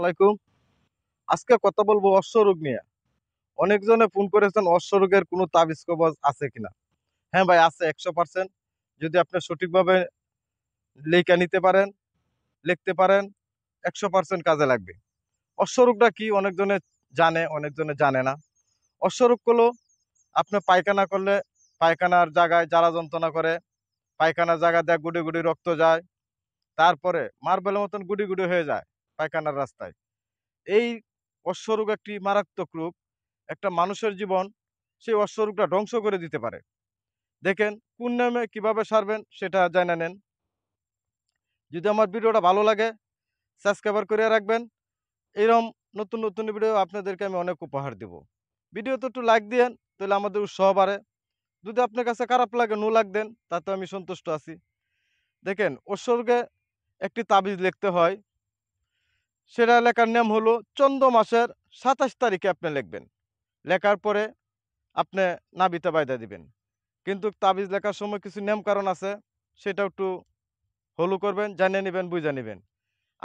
আসসালামাইকুম আজকে কথা বলবো অশ্বরোগ নিয়ে অনেকজনে ফোন করেছেন অশ্বরোগের কোনো তাবিজ কবজ আছে কিনা হ্যাঁ ভাই আছে একশো পার্সেন্ট যদি আপনি সঠিকভাবে লেখা নিতে পারেন লিখতে পারেন একশো পার্সেন্ট কাজে লাগবে অশ্বরোগটা কি অনেকজনে জানে অনেকজনে জানে না অশ্বরোগ হলো আপনি পায়খানা করলে পায়খানার জায়গায় জ্বালা যন্ত্রণা করে পায়খানার জায়গা দেখ গুড়ি গুডি রক্ত যায় তারপরে মার্বেলের মতন গুডি গুডি হয়ে যায় পায়খানার রাস্তায় এই অশ্বরোগ একটি মারাত্মক রূপ একটা মানুষের জীবন সেই অশ্বরোগটা ধ্বংস করে দিতে পারে দেখেন কোন নামে কীভাবে সারবেন সেটা জানা নেন যদি আমার ভিডিওটা ভালো লাগে সাবস্ক্রাইবার করে রাখবেন এরম নতুন নতুন ভিডিও আপনাদেরকে আমি অনেক উপহার দেব ভিডিওতে একটু লাইক দিয়েন তাহলে আমাদের উৎসাহ বাড়ে যদি আপনার কাছে খারাপ লাগে নো লাগ দেন তাতে আমি সন্তুষ্ট আছি দেখেন অশ্বরোগে একটি তাবিজ লিখতে হয় সেরা লেখার নাম হলো চন্দ্র মাসের সাতাশ তারিখে আপনি লিখবেন লেখার পরে আপনি নাবিতে বায়দা দিবেন কিন্তু তাবিজ লেখার সময় কিছু নিয়ম কারণ আছে সেটা একটু হলু করবেন জানিয়ে নেবেন বুঝে নেবেন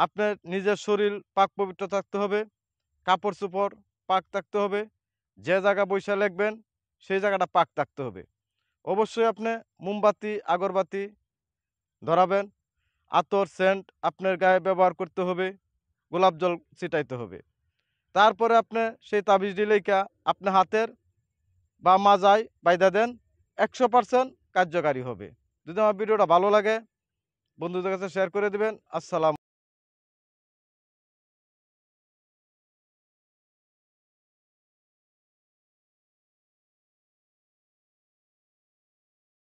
আপনার নিজের শরীর পাক পবিত্র থাকতে হবে কাপড় চোপড় পাক থাকতে হবে যে জায়গা বৈশা লিখবেন সেই জায়গাটা পাক থাকতে হবে অবশ্যই আপনি মোমবাতি আগরবাতি ধরাবেন আতর সেন্ট আপনার গায়ে ব্যবহার করতে হবে গোলাপ জল ছিটাইতে হবে তারপরে আপনি সেই তাবিজটি লেখা আপনি হাতের বা মাজায় বাইদা দেন একশো পারসেন্ট কার্যকারী হবে যদি আমার ভিডিওটা ভালো লাগে বন্ধুদের কাছে শেয়ার করে দেবেন আসসালাম